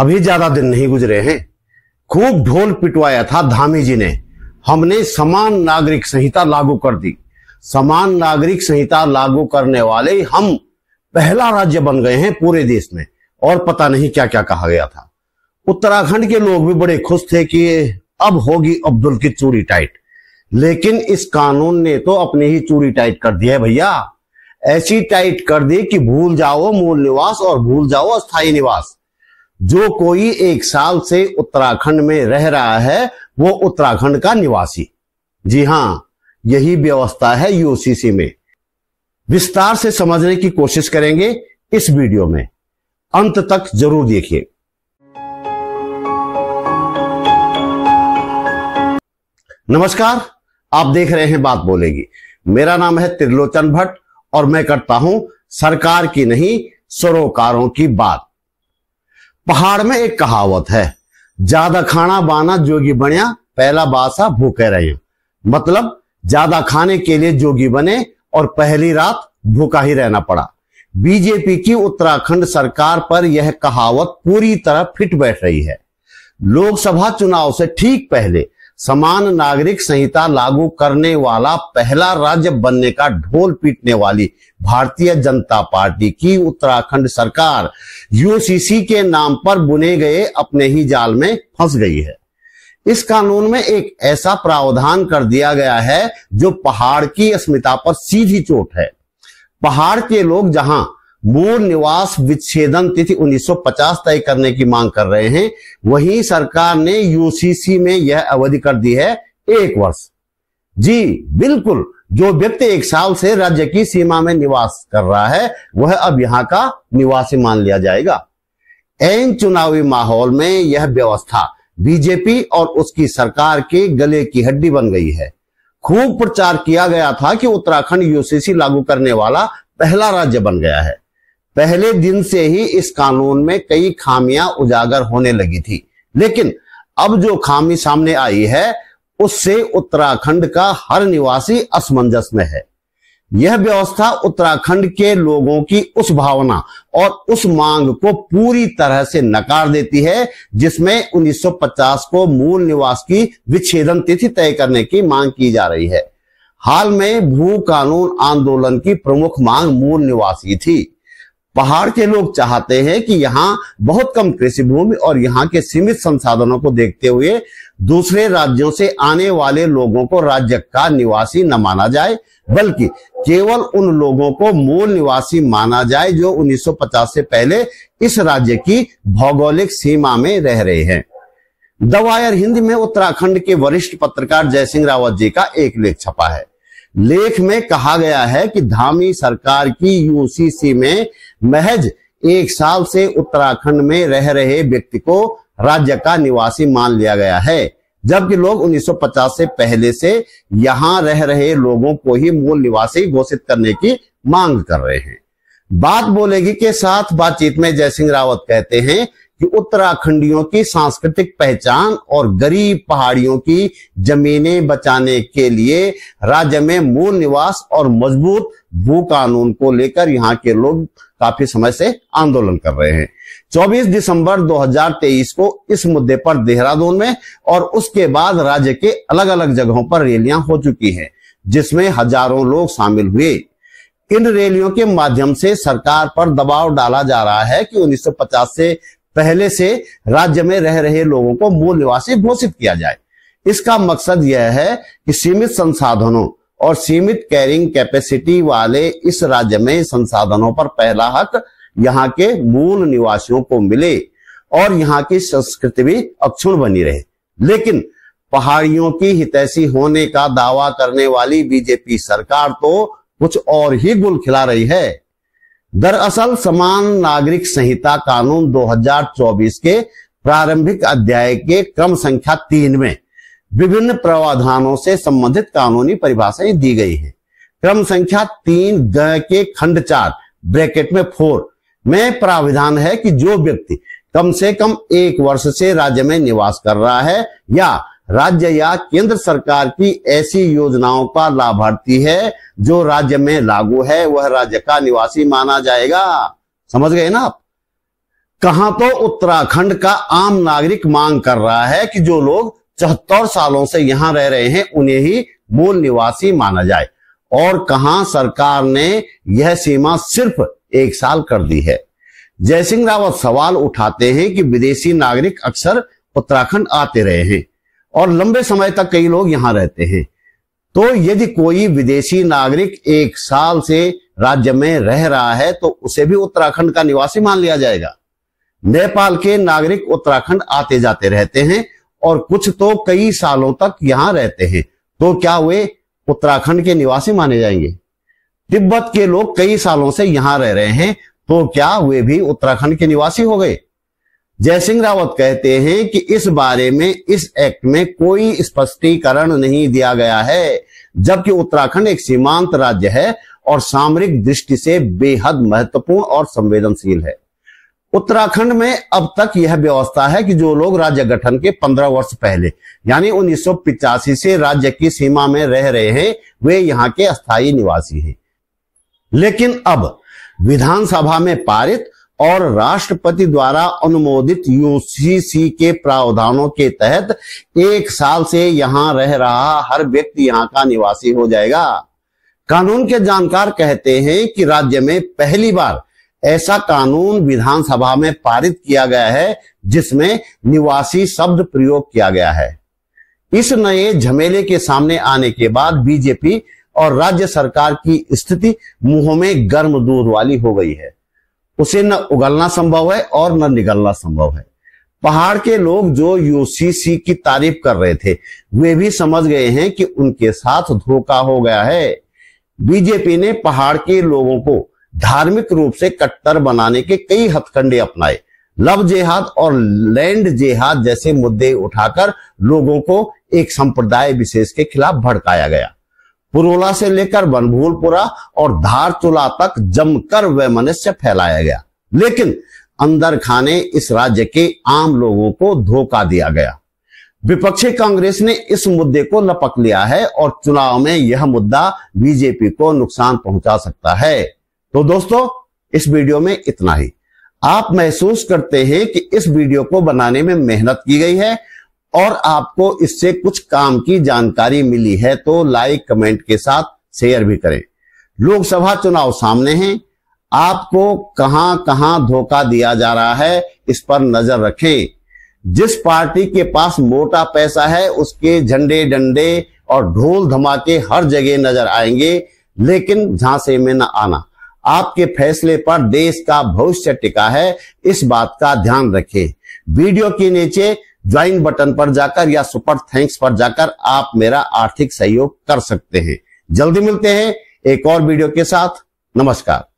अभी ज्यादा दिन नहीं गुजरे हैं खूब ढोल पिटवाया था धामी जी ने हमने समान नागरिक संहिता लागू कर दी समान नागरिक संहिता लागू करने वाले हम पहला राज्य बन गए हैं पूरे देश में और पता नहीं क्या क्या कहा गया था उत्तराखंड के लोग भी बड़े खुश थे कि अब होगी अब्दुल की चूड़ी टाइट लेकिन इस कानून ने तो अपनी ही चूड़ी टाइट कर दी है भैया ऐसी टाइट कर दी कि भूल जाओ मूल निवास और भूल जाओ स्थायी निवास जो कोई एक साल से उत्तराखंड में रह रहा है वो उत्तराखंड का निवासी जी हां यही व्यवस्था है यूसीसी में विस्तार से समझने की कोशिश करेंगे इस वीडियो में अंत तक जरूर देखिए नमस्कार आप देख रहे हैं बात बोलेगी मेरा नाम है त्रिलोचन भट्ट और मैं करता हूं सरकार की नहीं सरोकारों की बात पहाड़ में एक कहावत है ज्यादा खाना बाना जोगी बनिया पहला बासा भूखे रहे मतलब ज्यादा खाने के लिए जोगी बने और पहली रात भूखा ही रहना पड़ा बीजेपी की उत्तराखंड सरकार पर यह कहावत पूरी तरह फिट बैठ रही है लोकसभा चुनाव से ठीक पहले समान नागरिक संहिता लागू करने वाला पहला राज्य बनने का ढोल पीटने वाली भारतीय जनता पार्टी की उत्तराखंड सरकार यूसीसी के नाम पर बुने गए अपने ही जाल में फंस गई है इस कानून में एक ऐसा प्रावधान कर दिया गया है जो पहाड़ की अस्मिता पर सीधी चोट है पहाड़ के लोग जहां मूल निवास विच्छेदन तिथि 1950 तय करने की मांग कर रहे हैं वहीं सरकार ने यूसीसी में यह अवधि कर दी है एक वर्ष जी बिल्कुल जो व्यक्ति एक साल से राज्य की सीमा में निवास कर रहा है वह अब यहाँ का निवासी मान लिया जाएगा एन चुनावी माहौल में यह व्यवस्था बीजेपी और उसकी सरकार के गले की हड्डी बन गई है खूब प्रचार किया गया था कि उत्तराखंड यूसीसी लागू करने वाला पहला राज्य बन गया है पहले दिन से ही इस कानून में कई खामियां उजागर होने लगी थी लेकिन अब जो खामी सामने आई है उससे उत्तराखंड का हर निवासी असमंजस में है यह व्यवस्था उत्तराखंड के लोगों की उस भावना और उस मांग को पूरी तरह से नकार देती है जिसमें 1950 को मूल निवास की विच्छेदन तिथि तय करने की मांग की जा रही है हाल में भू कानून आंदोलन की प्रमुख मांग मूल निवासी थी पहाड़ के लोग चाहते हैं कि यहाँ बहुत कम कृषि भूमि और यहाँ के सीमित संसाधनों को देखते हुए दूसरे राज्यों से आने वाले लोगों को राज्य का निवासी न माना जाए बल्कि केवल उन लोगों को मूल निवासी माना जाए जो 1950 से पहले इस राज्य की भौगोलिक सीमा में रह रहे हैं दवायर हिंद में उत्तराखंड के वरिष्ठ पत्रकार जयसिंह रावत जी का एक लेख छपा है लेख में कहा गया है कि धामी सरकार की यूसीसी में महज एक साल से उत्तराखंड में रह रहे व्यक्ति को राज्य का निवासी मान लिया गया है जबकि लोग 1950 से पहले से यहां रह रहे लोगों को ही मूल निवासी घोषित करने की मांग कर रहे हैं बात बोलेगी के साथ बातचीत में जयसिंह रावत कहते हैं कि उत्तराखंडियों की सांस्कृतिक पहचान और गरीब पहाड़ियों की जमीनें बचाने के लिए राज्य में मूल निवास और मजबूत भू कानून को लेकर यहाँ के लोग काफी समय से आंदोलन कर रहे हैं 24 दिसंबर 2023 को इस मुद्दे पर देहरादून में और उसके बाद राज्य के अलग अलग जगहों पर रैलियां हो चुकी हैं जिसमें हजारों लोग शामिल हुए इन रैलियों के माध्यम से सरकार पर दबाव डाला जा रहा है कि 1950 से पहले से राज्य में रह रहे लोगों को मूल निवासी घोषित किया जाए इसका मकसद यह है कि सीमित संसाधनों और सीमित कैरिंग कैपेसिटी वाले इस राज्य में संसाधनों पर पहला हक यहाँ के मूल निवासियों को मिले और यहाँ की संस्कृति भी अक्षुण बनी रहे लेकिन पहाड़ियों की हितैषी होने का दावा करने वाली बीजेपी सरकार तो कुछ और ही गुल खिला रही है दरअसल समान नागरिक संहिता कानून 2024 के प्रारंभिक अध्याय के क्रम संख्या तीन में विभिन्न प्रावधानों से संबंधित कानूनी परिभाषाएं दी गई हैं। क्रम संख्या तीन ग के खंड चार ब्रैकेट में फोर में प्राविधान है कि जो व्यक्ति कम से कम एक वर्ष से राज्य में निवास कर रहा है या राज्य या केंद्र सरकार की ऐसी योजनाओं का लाभार्थी है जो राज्य में लागू है वह राज्य का निवासी माना जाएगा समझ गए ना आप कहा तो उत्तराखंड का आम नागरिक मांग कर रहा है कि जो लोग चौहत्तर सालों से यहां रह रहे हैं उन्हें ही मूल निवासी माना जाए और कहा सरकार ने यह सीमा सिर्फ एक साल कर दी है जयसिंह रावत सवाल उठाते हैं कि विदेशी नागरिक अक्सर उत्तराखंड आते रहे हैं और लंबे समय तक कई लोग यहां रहते हैं तो यदि कोई विदेशी नागरिक एक साल से राज्य में रह रहा है तो उसे भी उत्तराखंड का निवासी मान लिया जाएगा नेपाल के नागरिक उत्तराखंड आते जाते रहते हैं और कुछ तो कई सालों तक यहां रहते हैं तो क्या वे उत्तराखंड के निवासी माने जाएंगे तिब्बत के लोग कई सालों से यहां रह रहे हैं तो क्या वे भी उत्तराखंड के निवासी हो गए जयसिंह रावत कहते हैं कि इस बारे में इस एक्ट में कोई स्पष्टीकरण नहीं दिया गया है जबकि उत्तराखंड एक सीमांत राज्य है और सामरिक दृष्टि से बेहद महत्वपूर्ण और संवेदनशील है उत्तराखंड में अब तक यह व्यवस्था है कि जो लोग राज्य गठन के 15 वर्ष पहले यानी उन्नीस से राज्य की सीमा में रह रहे हैं वे यहाँ के स्थायी निवासी हैं लेकिन अब विधानसभा में पारित और राष्ट्रपति द्वारा अनुमोदित यूसीसी के प्रावधानों के तहत एक साल से यहां रह रहा हर व्यक्ति यहां का निवासी हो जाएगा कानून के जानकार कहते हैं कि राज्य में पहली बार ऐसा कानून विधानसभा में पारित किया गया है जिसमें निवासी शब्द प्रयोग किया गया है इस नए झमेले के सामने आने के बाद बीजेपी और राज्य सरकार की स्थिति मुंह में गर्म दूध वाली हो गई है उसे न उगलना संभव है और न निगलना संभव है पहाड़ के लोग जो यूसीसी की तारीफ कर रहे थे वे भी समझ गए हैं कि उनके साथ धोखा हो गया है बीजेपी ने पहाड़ के लोगों को धार्मिक रूप से कट्टर बनाने के कई हथकंडे अपनाए लव जेहाद और लैंड जेहाद जैसे मुद्दे उठाकर लोगों को एक संप्रदाय विशेष के खिलाफ भड़काया गया पुरोला से लेकर बनभूलपुरा और धारचुला तक जमकर वह मनुष्य फैलाया गया लेकिन अंदर खाने इस राज्य के आम लोगों को धोखा दिया गया विपक्षी कांग्रेस ने इस मुद्दे को लपक लिया है और चुनाव में यह मुद्दा बीजेपी को नुकसान पहुंचा सकता है तो दोस्तों इस वीडियो में इतना ही आप महसूस करते हैं कि इस वीडियो को बनाने में मेहनत की गई है और आपको इससे कुछ काम की जानकारी मिली है तो लाइक कमेंट के साथ शेयर भी करें लोकसभा चुनाव सामने हैं आपको कहां कहां धोखा दिया जा रहा है इस पर नजर रखें जिस पार्टी के पास मोटा पैसा है उसके झंडे डंडे और ढोल धमाके हर जगह नजर आएंगे लेकिन झांसे में न आना आपके फैसले पर देश का भविष्य टिका है इस बात का ध्यान रखें वीडियो के नीचे ज्वाइन बटन पर जाकर या सुपर थैंक्स पर जाकर आप मेरा आर्थिक सहयोग कर सकते हैं जल्दी मिलते हैं एक और वीडियो के साथ नमस्कार